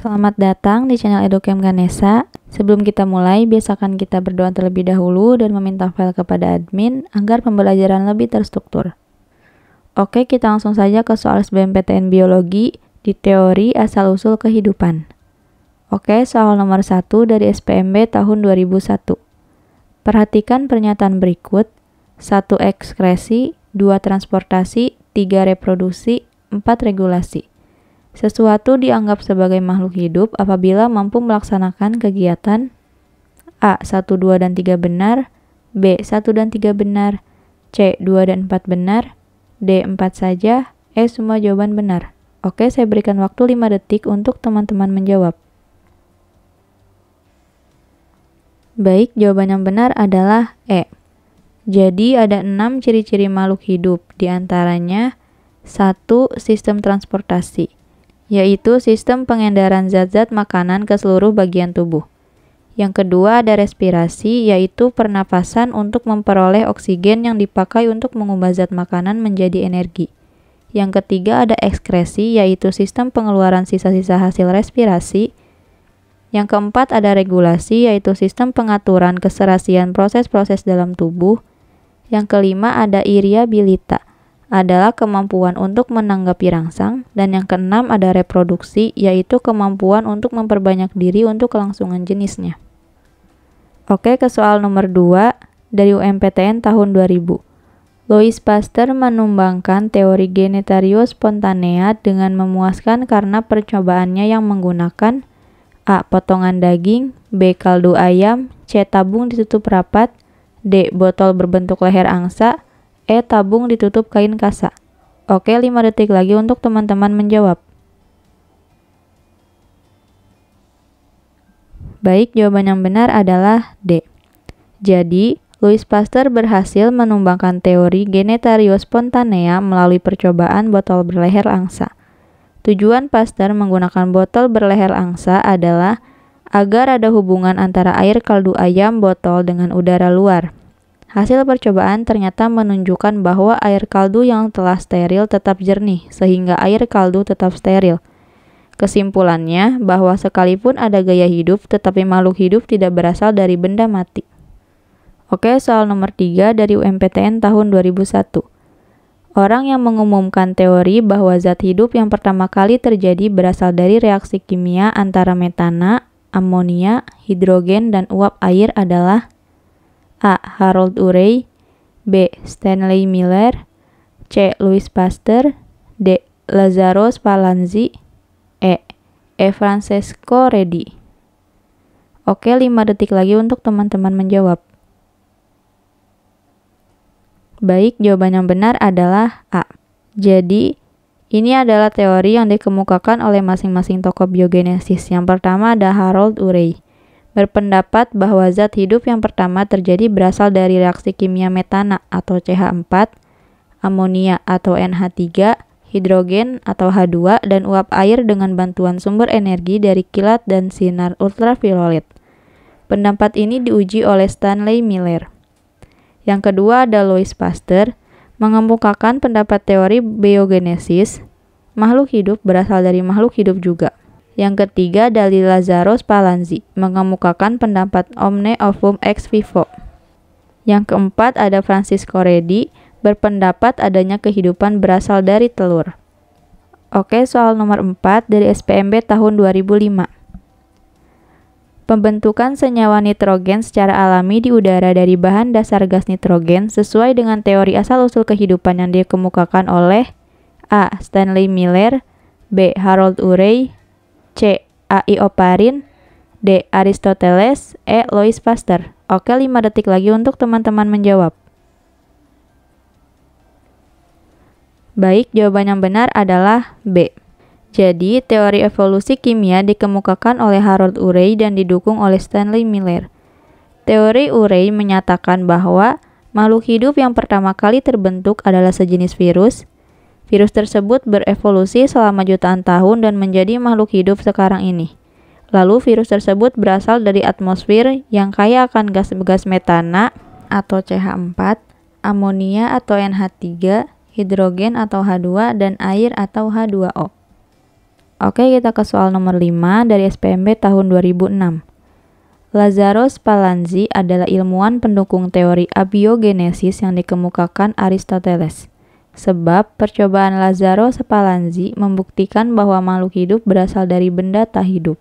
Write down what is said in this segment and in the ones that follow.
Selamat datang di channel Edukem Ganesa. Sebelum kita mulai, biasakan kita berdoa terlebih dahulu dan meminta file kepada admin agar pembelajaran lebih terstruktur. Oke, kita langsung saja ke soal SBMPTN Biologi di teori asal-usul kehidupan. Oke, soal nomor 1 dari SPMB tahun 2001. Perhatikan pernyataan berikut. 1 ekskresi, 2 transportasi, 3 reproduksi, 4 regulasi. Sesuatu dianggap sebagai makhluk hidup apabila mampu melaksanakan kegiatan A. 1, 2, dan 3 benar B. 1 dan 3 benar C. 2 dan 4 benar D. 4 saja E. Semua jawaban benar Oke, saya berikan waktu 5 detik untuk teman-teman menjawab. Baik, jawaban yang benar adalah E. Jadi ada 6 ciri-ciri makhluk hidup, diantaranya 1. Sistem transportasi yaitu sistem pengendaran zat-zat makanan ke seluruh bagian tubuh. Yang kedua ada respirasi, yaitu pernapasan untuk memperoleh oksigen yang dipakai untuk mengubah zat makanan menjadi energi. Yang ketiga ada ekskresi, yaitu sistem pengeluaran sisa-sisa hasil respirasi. Yang keempat ada regulasi, yaitu sistem pengaturan keserasian proses-proses dalam tubuh. Yang kelima ada iriabilita, adalah kemampuan untuk menanggapi rangsang, dan yang keenam ada reproduksi, yaitu kemampuan untuk memperbanyak diri untuk kelangsungan jenisnya. Oke, ke soal nomor 2 dari UMPTN tahun 2000. Louis Pasteur menumbangkan teori genetario spontanea dengan memuaskan karena percobaannya yang menggunakan A. Potongan daging B. Kaldu ayam C. Tabung ditutup rapat D. Botol berbentuk leher angsa E. Tabung ditutup kain kasa. Oke, 5 detik lagi untuk teman-teman menjawab. Baik, jawaban yang benar adalah D. Jadi, Louis Pasteur berhasil menumbangkan teori genetario spontanea melalui percobaan botol berleher angsa. Tujuan Pasteur menggunakan botol berleher angsa adalah agar ada hubungan antara air kaldu ayam botol dengan udara luar. Hasil percobaan ternyata menunjukkan bahwa air kaldu yang telah steril tetap jernih, sehingga air kaldu tetap steril. Kesimpulannya, bahwa sekalipun ada gaya hidup, tetapi makhluk hidup tidak berasal dari benda mati. Oke, soal nomor 3 dari UMPTN tahun 2001. Orang yang mengumumkan teori bahwa zat hidup yang pertama kali terjadi berasal dari reaksi kimia antara metana, amonia, hidrogen, dan uap air adalah A. Harold Urey B. Stanley Miller C. Louis Pasteur D. Lazaro Spallanzi E. E. Francesco Redi Oke, 5 detik lagi untuk teman-teman menjawab. Baik, jawaban yang benar adalah A. Jadi, ini adalah teori yang dikemukakan oleh masing-masing tokoh biogenesis. Yang pertama ada Harold Urey berpendapat bahwa zat hidup yang pertama terjadi berasal dari reaksi kimia metana atau CH4, amonia atau NH3, hidrogen atau H2, dan uap air dengan bantuan sumber energi dari kilat dan sinar ultraviolet. Pendapat ini diuji oleh Stanley Miller. Yang kedua ada Louis Pasteur, mengemukakan pendapat teori biogenesis, makhluk hidup berasal dari makhluk hidup juga. Yang ketiga dari Lazarus Palanzi mengemukakan pendapat omne ovum ex vivo. Yang keempat ada Francisco Redi, berpendapat adanya kehidupan berasal dari telur. Oke, soal nomor 4 dari SPMB tahun 2005. Pembentukan senyawa nitrogen secara alami di udara dari bahan dasar gas nitrogen sesuai dengan teori asal-usul kehidupan yang dikemukakan oleh A. Stanley Miller, B. Harold Urey, C. A.I. Oparin D. Aristoteles E. Louis Pasteur Oke 5 detik lagi untuk teman-teman menjawab Baik, jawaban yang benar adalah B. Jadi, teori evolusi kimia dikemukakan oleh Harold Urey dan didukung oleh Stanley Miller. Teori Urey menyatakan bahwa makhluk hidup yang pertama kali terbentuk adalah sejenis virus, Virus tersebut berevolusi selama jutaan tahun dan menjadi makhluk hidup sekarang ini. Lalu virus tersebut berasal dari atmosfer yang kaya akan gas-gas metana atau CH4, amonia atau NH3, hidrogen atau H2, dan air atau H2O. Oke, kita ke soal nomor 5 dari SPMB tahun 2006. Lazarus Spallanzi adalah ilmuwan pendukung teori abiogenesis yang dikemukakan Aristoteles. Sebab percobaan Lazaro Spallanzi membuktikan bahwa makhluk hidup berasal dari benda tak hidup.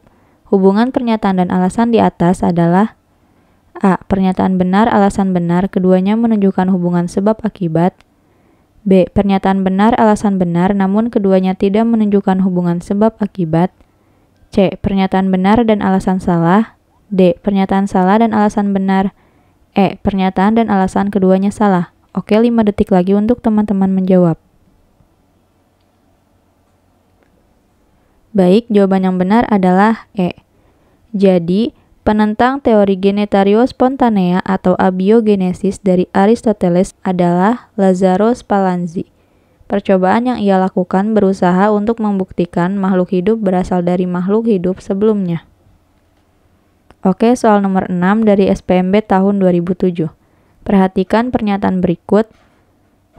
Hubungan pernyataan dan alasan di atas adalah A. Pernyataan benar, alasan benar, keduanya menunjukkan hubungan sebab-akibat. B. Pernyataan benar, alasan benar, namun keduanya tidak menunjukkan hubungan sebab-akibat. C. Pernyataan benar dan alasan salah. D. Pernyataan salah dan alasan benar. E. Pernyataan dan alasan keduanya salah. Oke, 5 detik lagi untuk teman-teman menjawab. Baik, jawaban yang benar adalah E. Jadi, penentang teori genetario spontanea atau abiogenesis dari Aristoteles adalah Lazaro Spallanzi. Percobaan yang ia lakukan berusaha untuk membuktikan makhluk hidup berasal dari makhluk hidup sebelumnya. Oke, soal nomor 6 dari SPMB tahun 2007. Perhatikan pernyataan berikut.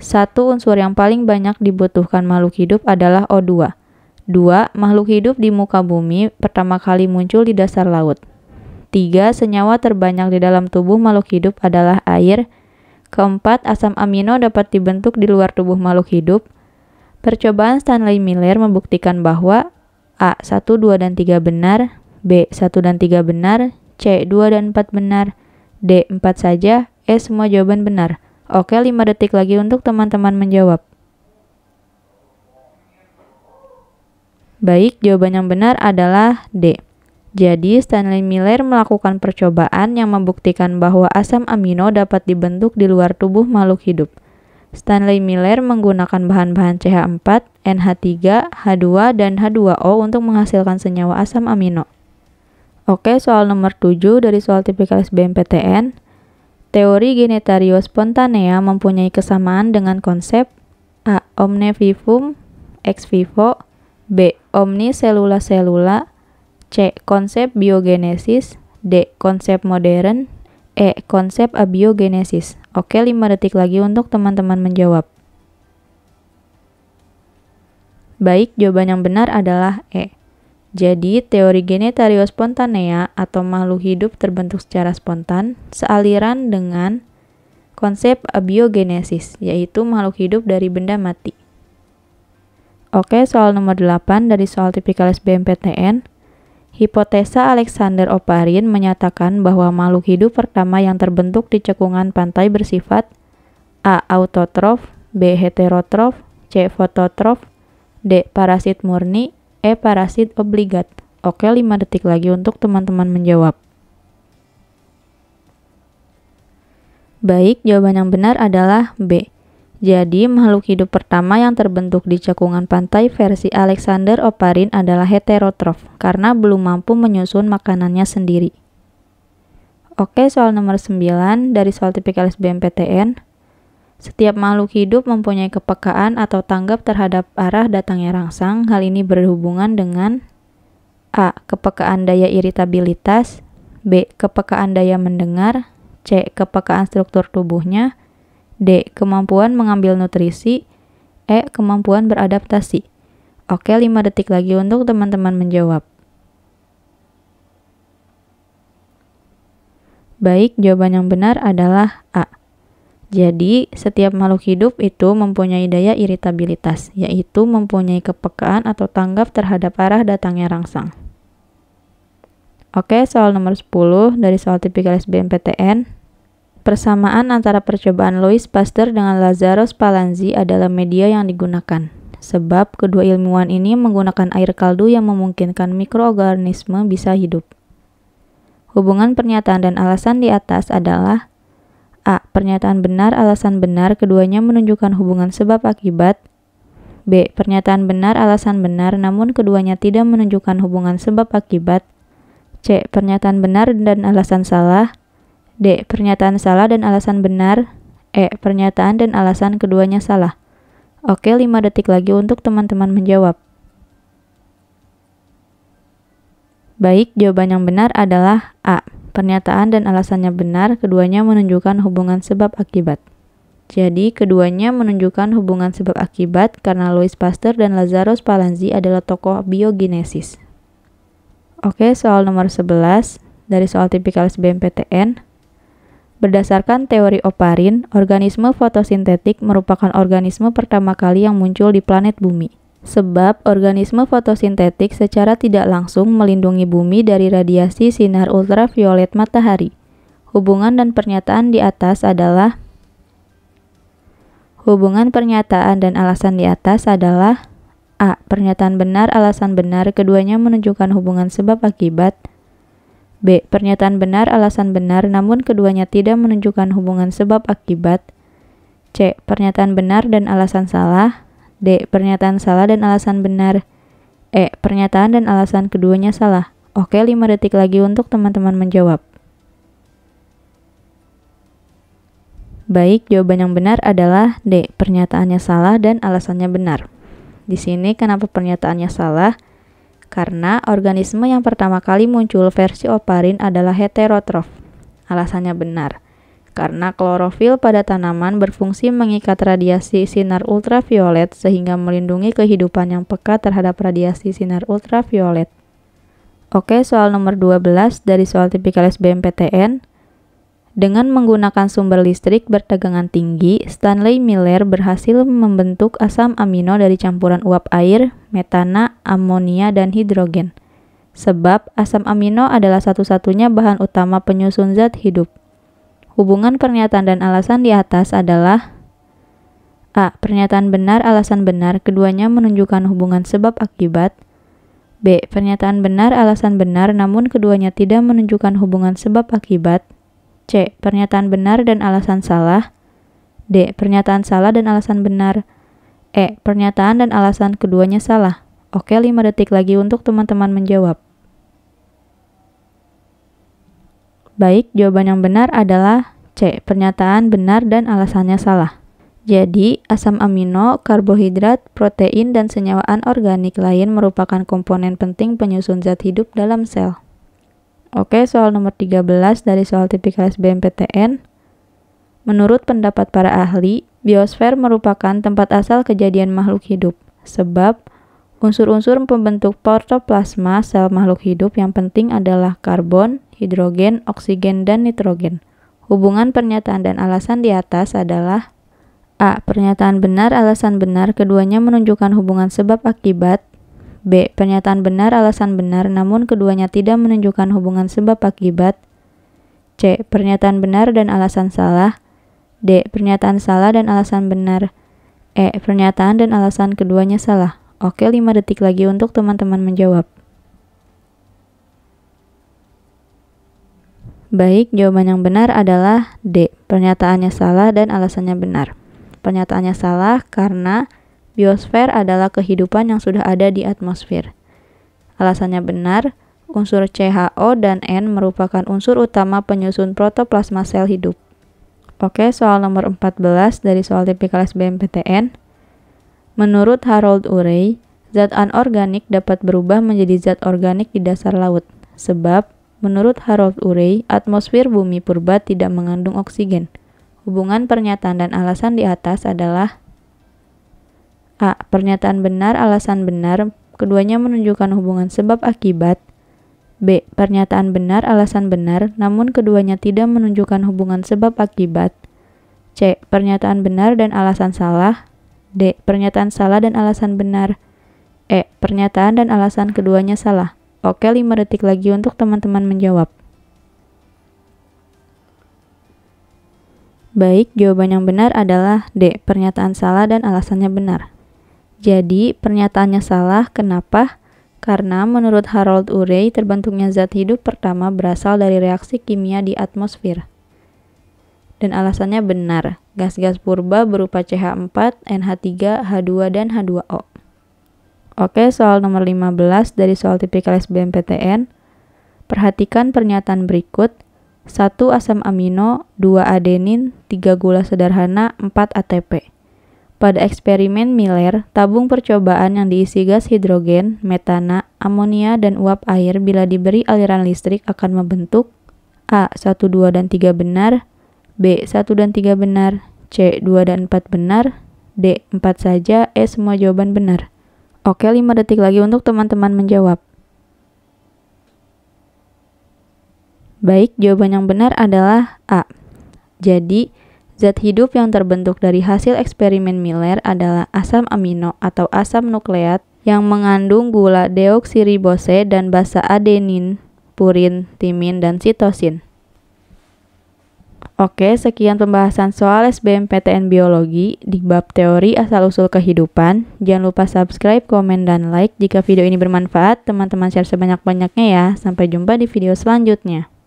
Satu unsur yang paling banyak dibutuhkan makhluk hidup adalah O2. Dua, makhluk hidup di muka bumi pertama kali muncul di dasar laut. Tiga, senyawa terbanyak di dalam tubuh makhluk hidup adalah air. Keempat, asam amino dapat dibentuk di luar tubuh makhluk hidup. Percobaan Stanley Miller membuktikan bahwa A. 1, 2, dan 3 benar B. 1 dan 3 benar C. 2 dan 4 benar D. 4 saja E semua jawaban benar. Oke, 5 detik lagi untuk teman-teman menjawab. Baik, jawaban yang benar adalah D. Jadi, Stanley Miller melakukan percobaan yang membuktikan bahwa asam amino dapat dibentuk di luar tubuh makhluk hidup. Stanley Miller menggunakan bahan-bahan CH4, NH3, H2, dan H2O untuk menghasilkan senyawa asam amino. Oke, soal nomor 7 dari soal tipikal SBMPTN. Teori genetario spontanea mempunyai kesamaan dengan konsep A. Omne vivum ex vivo B. Omni cellula cellula C. Konsep biogenesis D. Konsep modern E. Konsep abiogenesis Oke 5 detik lagi untuk teman-teman menjawab Baik, jawaban yang benar adalah E. Jadi, teori genetario spontanea atau makhluk hidup terbentuk secara spontan sealiran dengan konsep abiogenesis, yaitu makhluk hidup dari benda mati. Oke, soal nomor 8 dari soal tipikal SBMPTN. Hipotesa Alexander Oparin menyatakan bahwa makhluk hidup pertama yang terbentuk di cekungan pantai bersifat A. Autotrof B. Heterotrof C. Fototrof D. Parasit murni E. Parasit obligat. Oke, 5 detik lagi untuk teman-teman menjawab. Baik, jawaban yang benar adalah B. Jadi, makhluk hidup pertama yang terbentuk di cekungan pantai versi Alexander Oparin adalah heterotrof karena belum mampu menyusun makanannya sendiri. Oke, soal nomor 9 dari soal tipikal SBMPTN. Setiap makhluk hidup mempunyai kepekaan atau tanggap terhadap arah datangnya rangsang. Hal ini berhubungan dengan A. Kepekaan daya iritabilitas B. Kepekaan daya mendengar C. Kepekaan struktur tubuhnya D. Kemampuan mengambil nutrisi E. Kemampuan beradaptasi Oke, 5 detik lagi untuk teman-teman menjawab. Baik, jawaban yang benar adalah A. Jadi, setiap makhluk hidup itu mempunyai daya iritabilitas, yaitu mempunyai kepekaan atau tanggap terhadap arah datangnya rangsang. Oke, soal nomor 10 dari soal tipikal SBMPTN. Persamaan antara percobaan Louis Pasteur dengan Lazarus Palanzi adalah media yang digunakan. Sebab kedua ilmuwan ini menggunakan air kaldu yang memungkinkan mikroorganisme bisa hidup. Hubungan pernyataan dan alasan di atas adalah A. Pernyataan benar, alasan benar, keduanya menunjukkan hubungan sebab akibat. B. Pernyataan benar, alasan benar, namun keduanya tidak menunjukkan hubungan sebab akibat. C. Pernyataan benar dan alasan salah. D. Pernyataan salah dan alasan benar. E. Pernyataan dan alasan keduanya salah. Oke, 5 detik lagi untuk teman-teman menjawab. Baik, jawaban yang benar adalah A pernyataan dan alasannya benar, keduanya menunjukkan hubungan sebab akibat. Jadi, keduanya menunjukkan hubungan sebab akibat karena Louis Pasteur dan Lazarus Palanzi adalah tokoh biogenesis. Oke, soal nomor 11 dari soal tipikal SBMPTN. Berdasarkan teori Oparin, organisme fotosintetik merupakan organisme pertama kali yang muncul di planet bumi. Sebab organisme fotosintetik secara tidak langsung melindungi bumi dari radiasi sinar ultraviolet matahari. Hubungan dan pernyataan di atas adalah Hubungan pernyataan dan alasan di atas adalah A. Pernyataan benar, alasan benar, keduanya menunjukkan hubungan sebab akibat. B. Pernyataan benar, alasan benar, namun keduanya tidak menunjukkan hubungan sebab akibat. C. Pernyataan benar dan alasan salah, D. Pernyataan salah dan alasan benar. E. Pernyataan dan alasan keduanya salah. Oke, 5 detik lagi untuk teman-teman menjawab. Baik, jawaban yang benar adalah D. Pernyataannya salah dan alasannya benar. Di sini kenapa pernyataannya salah? Karena organisme yang pertama kali muncul versi oparin adalah heterotrof. Alasannya benar karena klorofil pada tanaman berfungsi mengikat radiasi sinar ultraviolet sehingga melindungi kehidupan yang peka terhadap radiasi sinar ultraviolet. Oke, soal nomor 12 dari soal tipikal SBMPTN. Dengan menggunakan sumber listrik bertegangan tinggi, Stanley Miller berhasil membentuk asam amino dari campuran uap air, metana, amonia, dan hidrogen. Sebab asam amino adalah satu-satunya bahan utama penyusun zat hidup. Hubungan pernyataan dan alasan di atas adalah A. Pernyataan benar, alasan benar, keduanya menunjukkan hubungan sebab-akibat. B. Pernyataan benar, alasan benar, namun keduanya tidak menunjukkan hubungan sebab-akibat. C. Pernyataan benar dan alasan salah. D. Pernyataan salah dan alasan benar. E. Pernyataan dan alasan keduanya salah. Oke, 5 detik lagi untuk teman-teman menjawab. Baik, jawaban yang benar adalah C. Pernyataan benar dan alasannya salah. Jadi, asam amino, karbohidrat, protein, dan senyawa organik lain merupakan komponen penting penyusun zat hidup dalam sel. Oke, soal nomor 13 dari soal tipikal SBMPTN. Menurut pendapat para ahli, biosfer merupakan tempat asal kejadian makhluk hidup, sebab unsur-unsur pembentuk protoplasma sel makhluk hidup yang penting adalah karbon, hidrogen, oksigen, dan nitrogen. Hubungan pernyataan dan alasan di atas adalah A. Pernyataan benar, alasan benar, keduanya menunjukkan hubungan sebab-akibat. B. Pernyataan benar, alasan benar, namun keduanya tidak menunjukkan hubungan sebab-akibat. C. Pernyataan benar dan alasan salah. D. Pernyataan salah dan alasan benar. E. Pernyataan dan alasan keduanya salah. Oke, 5 detik lagi untuk teman-teman menjawab. Baik, jawaban yang benar adalah D. Pernyataannya salah dan alasannya benar. Pernyataannya salah karena biosfer adalah kehidupan yang sudah ada di atmosfer. Alasannya benar, unsur CHO dan N merupakan unsur utama penyusun protoplasma sel hidup. Oke, soal nomor 14 dari soal tipikal SBMPTN. Menurut Harold Urey, zat anorganik dapat berubah menjadi zat organik di dasar laut, sebab Menurut Harold Urey, atmosfer bumi purba tidak mengandung oksigen. Hubungan pernyataan dan alasan di atas adalah A. Pernyataan benar, alasan benar, keduanya menunjukkan hubungan sebab akibat. B. Pernyataan benar, alasan benar, namun keduanya tidak menunjukkan hubungan sebab akibat. C. Pernyataan benar dan alasan salah. D. Pernyataan salah dan alasan benar. E. Pernyataan dan alasan keduanya salah. Oke, 5 detik lagi untuk teman-teman menjawab. Baik, jawaban yang benar adalah D. Pernyataan salah dan alasannya benar. Jadi, pernyataannya salah. Kenapa? Karena menurut Harold Urey, terbentuknya zat hidup pertama berasal dari reaksi kimia di atmosfer. Dan alasannya benar. Gas-gas purba berupa CH4, NH3, H2, dan H2O. Oke, soal nomor 15 dari soal tipikal SBMPTN. Perhatikan pernyataan berikut. 1 asam amino, 2 adenin, 3 gula sederhana, 4 ATP. Pada eksperimen Miller, tabung percobaan yang diisi gas hidrogen, metana, amonia, dan uap air bila diberi aliran listrik akan membentuk A. 1, 2, dan 3 benar B. 1 dan 3 benar C. 2 dan 4 benar D. 4 saja, E. Semua jawaban benar Oke, 5 detik lagi untuk teman-teman menjawab. Baik, jawaban yang benar adalah A. Jadi, zat hidup yang terbentuk dari hasil eksperimen Miller adalah asam amino atau asam nukleat yang mengandung gula deoksiribose dan basa adenin, purin, timin, dan sitosin. Oke, sekian pembahasan soal SBMPTN Biologi di bab teori asal-usul kehidupan. Jangan lupa subscribe, komen, dan like jika video ini bermanfaat. Teman-teman share sebanyak-banyaknya ya. Sampai jumpa di video selanjutnya.